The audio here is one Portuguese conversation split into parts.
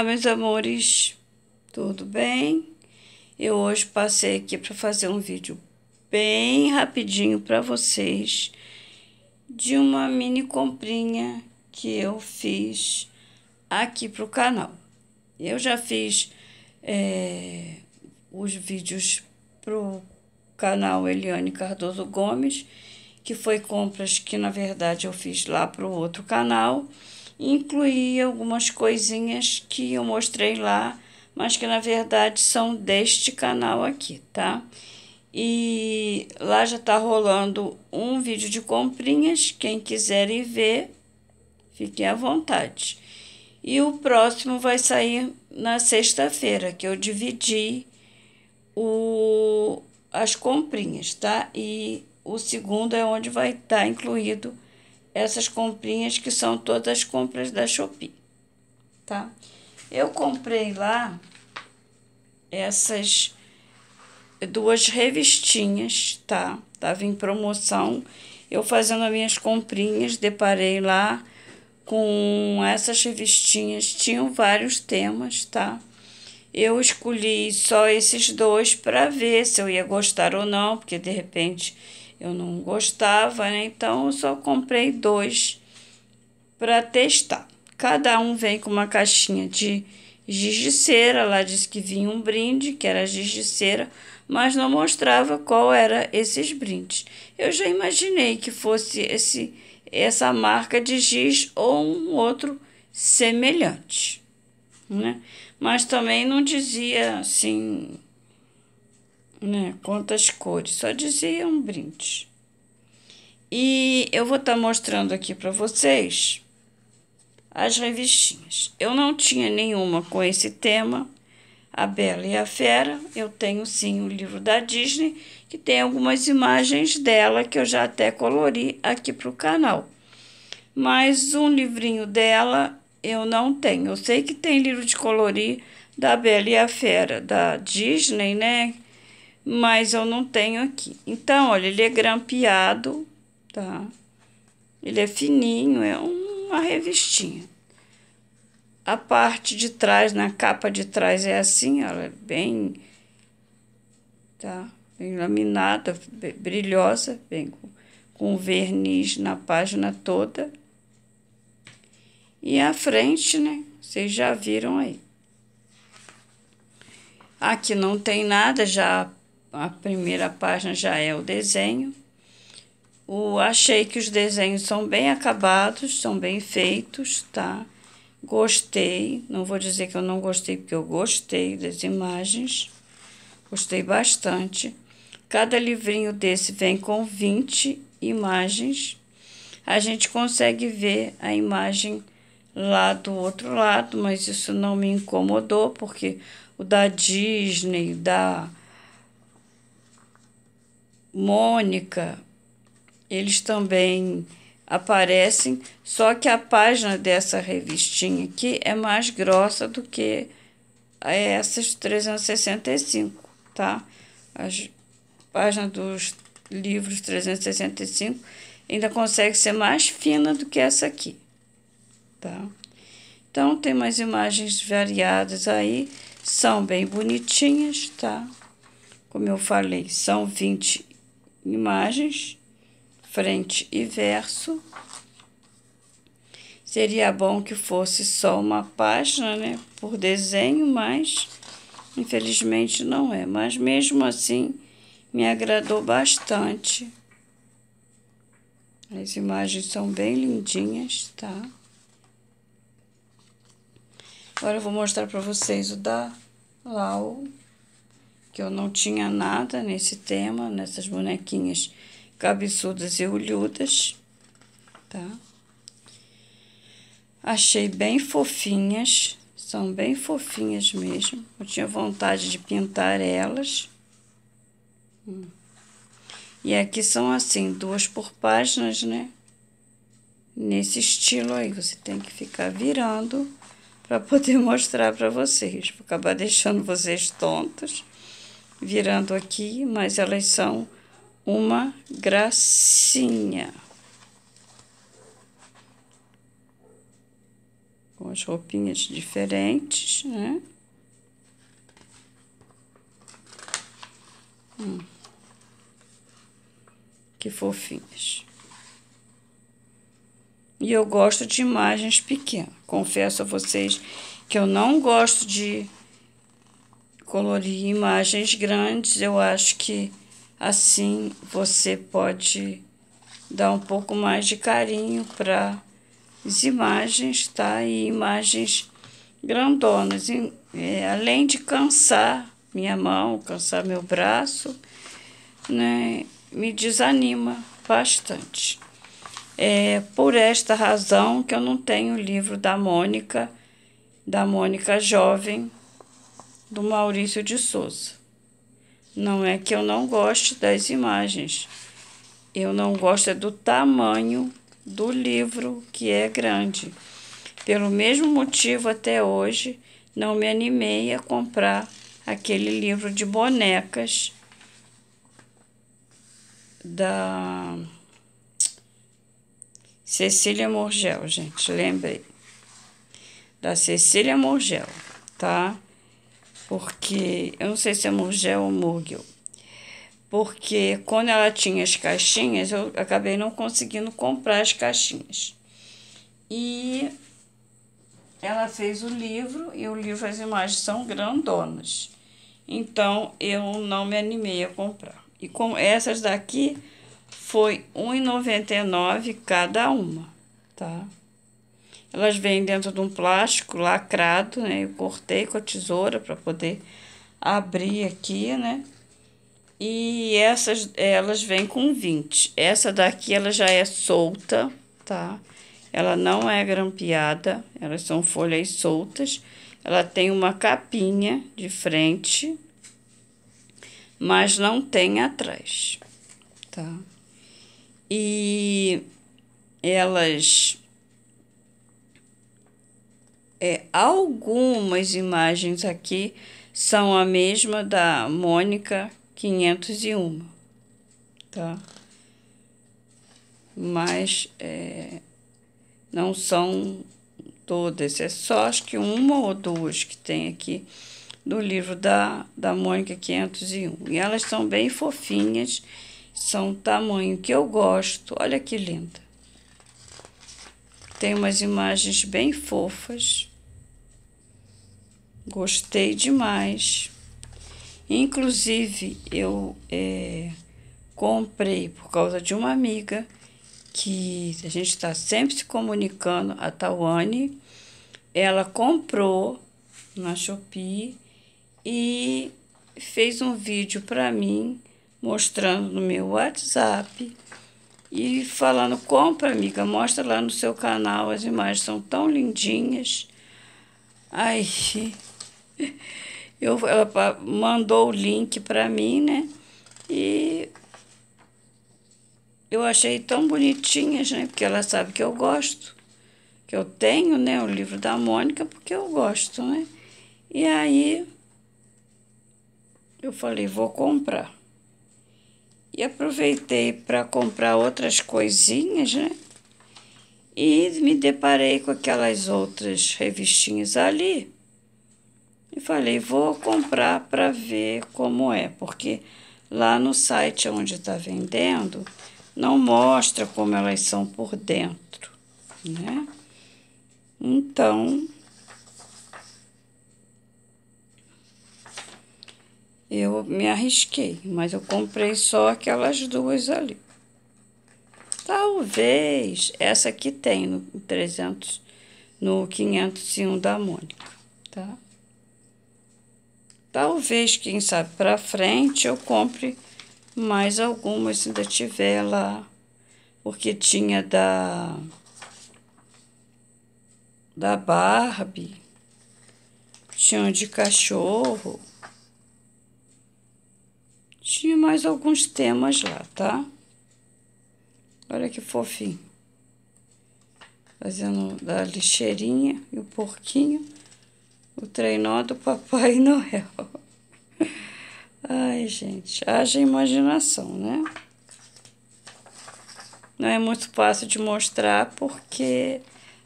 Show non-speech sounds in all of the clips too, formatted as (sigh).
Olá, meus amores, tudo bem? Eu hoje passei aqui para fazer um vídeo bem rapidinho para vocês de uma mini comprinha que eu fiz aqui para o canal. Eu já fiz é, os vídeos para o canal Eliane Cardoso Gomes, que foi compras que na verdade eu fiz lá para o outro canal incluí algumas coisinhas que eu mostrei lá, mas que na verdade são deste canal aqui, tá? E lá já tá rolando um vídeo de comprinhas, quem quiser ir ver, fiquem à vontade. E o próximo vai sair na sexta-feira, que eu dividi o, as comprinhas, tá? E o segundo é onde vai estar tá incluído essas comprinhas que são todas compras da Shopee, tá? Eu comprei lá essas duas revistinhas, tá? Tava em promoção. Eu fazendo as minhas comprinhas, deparei lá com essas revistinhas. Tinham vários temas, tá? Eu escolhi só esses dois para ver se eu ia gostar ou não, porque de repente eu não gostava, né? Então eu só comprei dois para testar. Cada um vem com uma caixinha de giz de cera. Lá diz que vinha um brinde, que era giz de cera, mas não mostrava qual era esses brindes. Eu já imaginei que fosse esse essa marca de giz ou um outro semelhante, né? Mas também não dizia assim né? Quantas cores, só dizia um brinde. E eu vou estar tá mostrando aqui para vocês as revistinhas. Eu não tinha nenhuma com esse tema, A Bela e a Fera. Eu tenho sim o um livro da Disney, que tem algumas imagens dela que eu já até colori aqui para o canal. Mas um livrinho dela eu não tenho. Eu sei que tem livro de colorir da Bela e a Fera, da Disney, né? mas eu não tenho aqui. Então, olha, ele é grampeado, tá? Ele é fininho, é uma revistinha. A parte de trás, na capa de trás é assim, ela é bem, tá? Bem laminada, brilhosa, bem com, com verniz na página toda. E a frente, né? Vocês já viram aí. Aqui não tem nada, já a primeira página já é o desenho. O, achei que os desenhos são bem acabados, são bem feitos, tá? Gostei, não vou dizer que eu não gostei, porque eu gostei das imagens, gostei bastante. Cada livrinho desse vem com 20 imagens. A gente consegue ver a imagem lá do outro lado, mas isso não me incomodou, porque o da Disney, da Mônica, eles também aparecem, só que a página dessa revistinha aqui é mais grossa do que essas 365, tá? As páginas dos livros 365 ainda consegue ser mais fina do que essa aqui, tá? Então, tem umas imagens variadas aí, são bem bonitinhas, tá? Como eu falei, são 20 imagens, frente e verso. Seria bom que fosse só uma página, né, por desenho, mas infelizmente não é. Mas mesmo assim, me agradou bastante. As imagens são bem lindinhas, tá? Agora eu vou mostrar para vocês o da Lau que eu não tinha nada nesse tema, nessas bonequinhas cabeçudas e olhudas, tá? Achei bem fofinhas, são bem fofinhas mesmo. Eu tinha vontade de pintar elas. Hum. E aqui são assim, duas por páginas, né? Nesse estilo aí, você tem que ficar virando para poder (laughs) mostrar para vocês. Vou acabar deixando vocês tontos virando aqui, mas elas são uma gracinha. Com as roupinhas diferentes, né? Hum. Que fofinhas. E eu gosto de imagens pequenas. Confesso a vocês que eu não gosto de colorir imagens grandes, eu acho que assim você pode dar um pouco mais de carinho para as imagens, tá? E imagens grandonas. E, é, além de cansar minha mão, cansar meu braço, né? Me desanima bastante. É por esta razão que eu não tenho o livro da Mônica, da Mônica Jovem, do Maurício de Souza. Não é que eu não goste das imagens, eu não gosto é do tamanho do livro, que é grande. Pelo mesmo motivo, até hoje, não me animei a comprar aquele livro de bonecas da Cecília Morgel, gente, lembrei. Da Cecília Morgel, tá? porque eu não sei se é Murgel ou Murgel, porque quando ela tinha as caixinhas, eu acabei não conseguindo comprar as caixinhas. E ela fez o livro e o livro as imagens são grandonas. Então eu não me animei a comprar. E com essas daqui foi R$1,99 cada uma, tá? Elas vêm dentro de um plástico lacrado, né? Eu cortei com a tesoura para poder abrir aqui, né? E essas, elas vêm com 20. Essa daqui, ela já é solta, tá? Ela não é grampeada, elas são folhas soltas. Ela tem uma capinha de frente, mas não tem atrás, tá? E elas é, algumas imagens aqui são a mesma da Mônica 501, tá? Mas é, não são todas, é só acho que uma ou duas que tem aqui do livro da, da Mônica 501. E elas são bem fofinhas, são tamanho que eu gosto. Olha que linda. Tem umas imagens bem fofas. Gostei demais. Inclusive, eu é, comprei por causa de uma amiga que a gente está sempre se comunicando, a Tawane. Ela comprou na Shopee e fez um vídeo para mim mostrando no meu WhatsApp e falando: compra, amiga, mostra lá no seu canal, as imagens são tão lindinhas. Ai, (laughs) Eu, ela mandou o link para mim, né? E eu achei tão bonitinhas, né? Porque ela sabe que eu gosto, que eu tenho, né? O livro da Mônica, porque eu gosto, né? E aí eu falei, vou comprar. E aproveitei para comprar outras coisinhas, né? E me deparei com aquelas outras revistinhas ali e falei: vou comprar para ver como é, porque lá no site onde está vendendo não mostra como elas são por dentro, né? Então, eu me arrisquei, mas eu comprei só aquelas duas ali. Talvez essa aqui tem no 300, no 501 da Mônica, tá? Talvez, quem sabe, para frente eu compre mais algumas, se ainda tiver lá. Porque tinha da. da Barbie, tinha um de cachorro. Tinha mais alguns temas lá, tá? Olha que fofinho. Fazendo da lixeirinha e o porquinho o treinó do Papai (laughs) Noel. Ai, gente, haja imaginação, né? Não é muito fácil de mostrar porque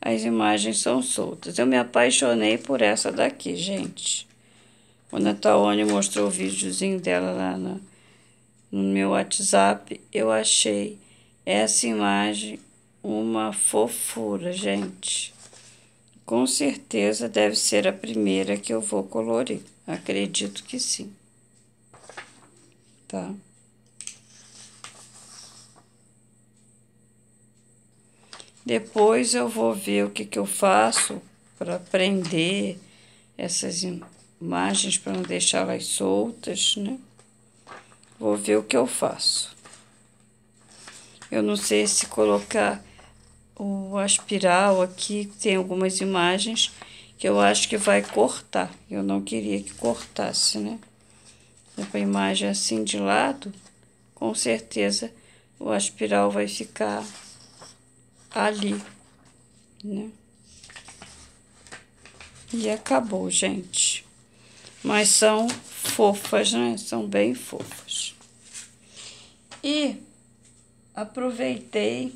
as imagens são soltas. Eu me apaixonei por essa daqui, gente. O Nataone mostrou o videozinho dela lá no meu WhatsApp. Eu achei essa imagem uma fofura, gente. Com certeza deve ser a primeira que eu vou colorir. Acredito que sim. Tá? Depois eu vou ver o que, que eu faço para prender essas imagens, para não deixá-las soltas, né? Vou ver o que eu faço. Eu não sei se colocar o aspiral aqui, tem algumas imagens que eu acho que vai cortar. Eu não queria que cortasse, né? uma é a imagem assim de lado, com certeza o aspiral vai ficar ali, né? E acabou, gente. Mas são fofas, né? São bem fofas. E aproveitei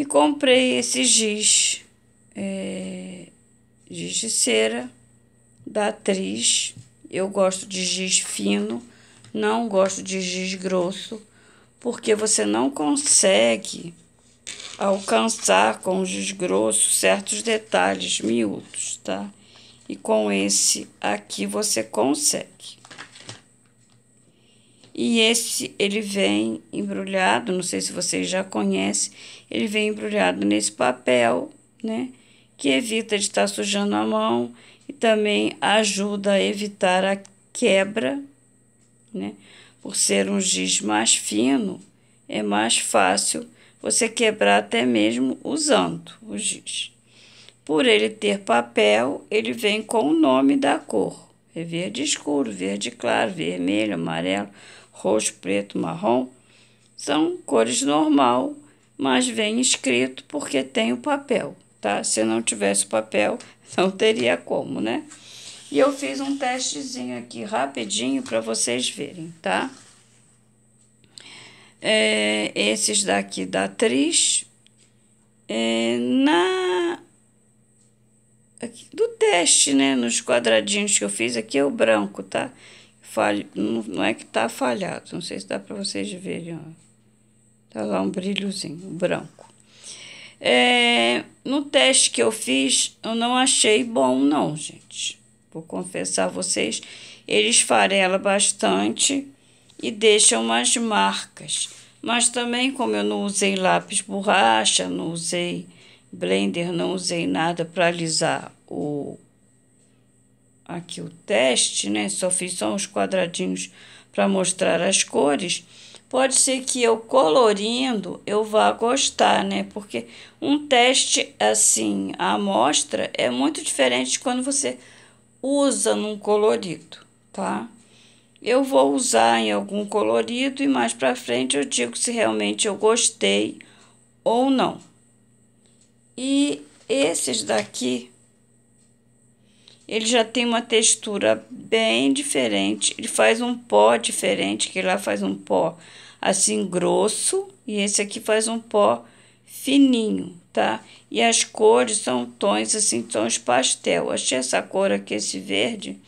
e comprei esse giz, é, giz de cera da atriz. Eu gosto de giz fino, não gosto de giz grosso, porque você não consegue alcançar com o giz grosso certos detalhes miúdos, tá? E com esse aqui você consegue. E esse ele vem embrulhado, não sei se vocês já conhecem, ele vem embrulhado nesse papel, né? Que evita de estar sujando a mão e também ajuda a evitar a quebra, né? Por ser um giz mais fino, é mais fácil você quebrar até mesmo usando o giz. Por ele ter papel, ele vem com o nome da cor. É verde escuro, verde claro, vermelho, amarelo roxo, preto, marrom, são cores normal, mas vem escrito porque tem o papel, tá? Se não tivesse o papel, (laughs) não teria como, né? E eu fiz um testezinho aqui rapidinho para vocês verem, tá? É, esses daqui da atriz. É, na do teste, né? Nos quadradinhos que eu fiz aqui é o branco, tá? falha, não, não é que está falhado, não sei se dá para vocês verem. Está lá um brilhozinho branco. É, no teste que eu fiz, eu não achei bom, não, gente. Vou confessar a vocês, eles farelam bastante e deixam umas marcas. Mas também, como eu não usei lápis borracha, não usei blender, não usei nada para alisar o aqui o teste, né? Só fiz só uns quadradinhos para mostrar as cores. Pode ser que eu colorindo eu vá gostar, né? Porque um teste assim, a amostra é muito diferente quando você usa num colorido, tá? Eu vou usar em algum colorido e mais para frente eu digo se realmente eu gostei ou não. E esses daqui ele já tem uma textura bem diferente. Ele faz um pó diferente, que lá faz um pó assim grosso e esse aqui faz um pó fininho, tá? E as cores são tons assim, tons pastel. Achei essa cor aqui, esse verde,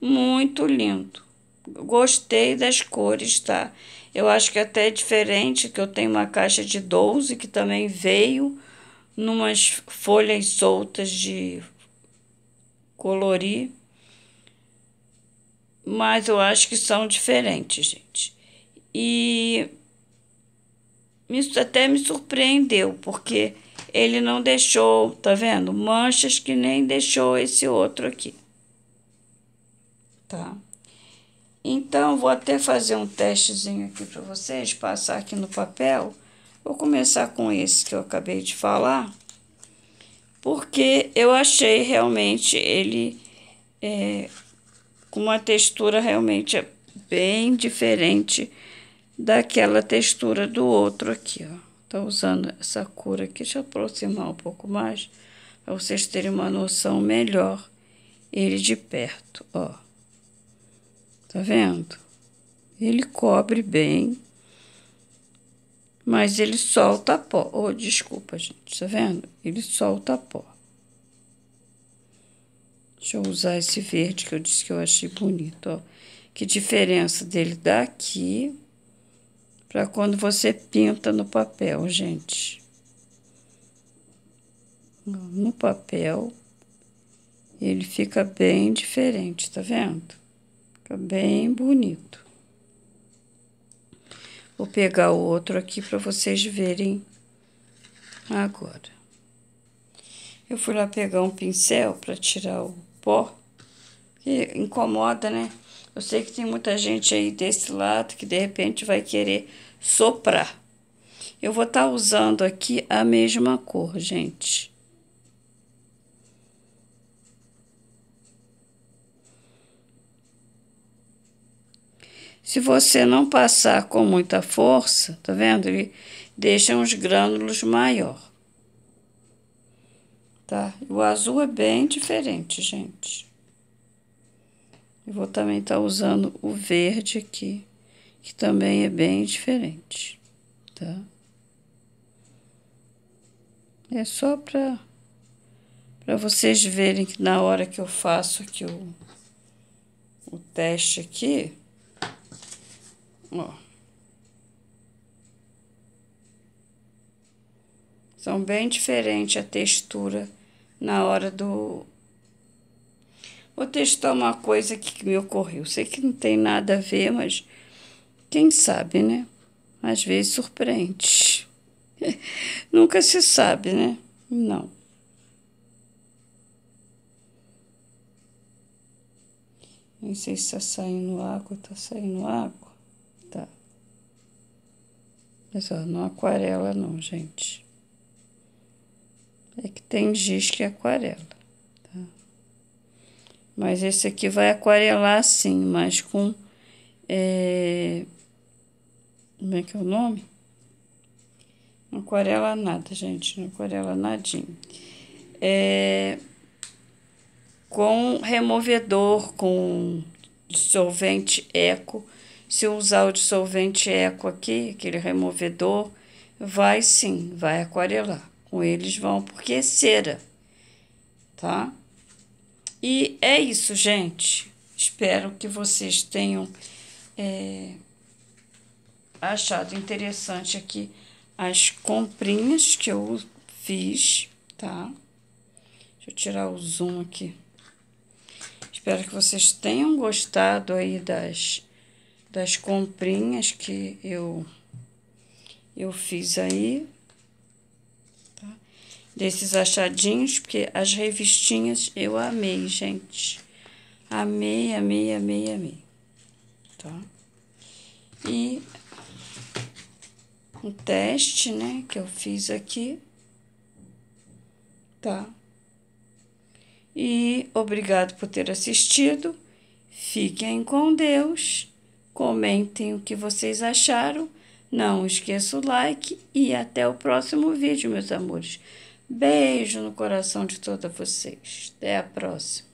muito lindo. Gostei das cores, tá? Eu acho que até é diferente, que eu tenho uma caixa de 12 que também veio numas folhas soltas de colorir. Mas eu acho que são diferentes, gente. E isso até me surpreendeu, porque ele não deixou, tá vendo? Manchas que nem deixou esse outro aqui. Tá? Então, vou até fazer um testezinho aqui para vocês, passar aqui no papel. Vou começar com esse que eu acabei de falar porque eu achei realmente ele é, com uma textura realmente bem diferente daquela textura do outro aqui, ó. Tá usando essa cor aqui, deixa eu aproximar um pouco mais, para vocês terem uma noção melhor ele de perto, ó. Tá vendo? Ele cobre bem mas ele solta pó. Oh, desculpa, gente. Tá vendo? Ele solta pó. Deixa eu usar esse verde que eu disse que eu achei bonito, ó. Que diferença dele daqui para quando você pinta no papel, gente. No papel, ele fica bem diferente, tá vendo? Fica bem bonito. Vou pegar o outro aqui para vocês verem agora. Eu fui lá pegar um pincel para tirar o pó, que incomoda, né? Eu sei que tem muita gente aí desse lado que de repente vai querer soprar. Eu vou estar tá usando aqui a mesma cor, gente. Se você não passar com muita força, tá vendo? Ele deixa uns grânulos maior. Tá? O azul é bem diferente, gente. Eu vou também estar tá usando o verde aqui, que também é bem diferente, tá? É só para para vocês verem que na hora que eu faço aqui o, o teste aqui, Ó. São bem diferente a textura na hora do... Vou testar uma coisa que me ocorreu. Sei que não tem nada a ver, mas quem sabe, né? Às vezes surpreende. (laughs) Nunca se sabe, né? Não. Nem sei se tá saindo água, tá saindo água. Mas, ó, não aquarela não, gente. É que tem giz que é aquarela, tá? Mas esse aqui vai aquarelar sim, mas com... É... Como é que é o nome? Não aquarela nada, gente. Não aquarela nadinho. É... Com removedor, com dissolvente eco se usar o dissolvente eco aqui, aquele removedor, vai sim, vai aquarelar. Com eles vão, porque é cera, tá? E é isso, gente. Espero que vocês tenham é, achado interessante aqui as comprinhas que eu fiz, tá? Deixa eu tirar o zoom aqui. Espero que vocês tenham gostado aí das das comprinhas que eu eu fiz aí, tá? Desses achadinhos, porque as revistinhas eu amei, gente. Amei, amei, amei, amei, tá? E um teste, né, que eu fiz aqui, tá? E obrigado por ter assistido. Fiquem com Deus Comentem o que vocês acharam. Não esqueça o like e até o próximo vídeo, meus amores. Beijo no coração de todas vocês. Até a próxima.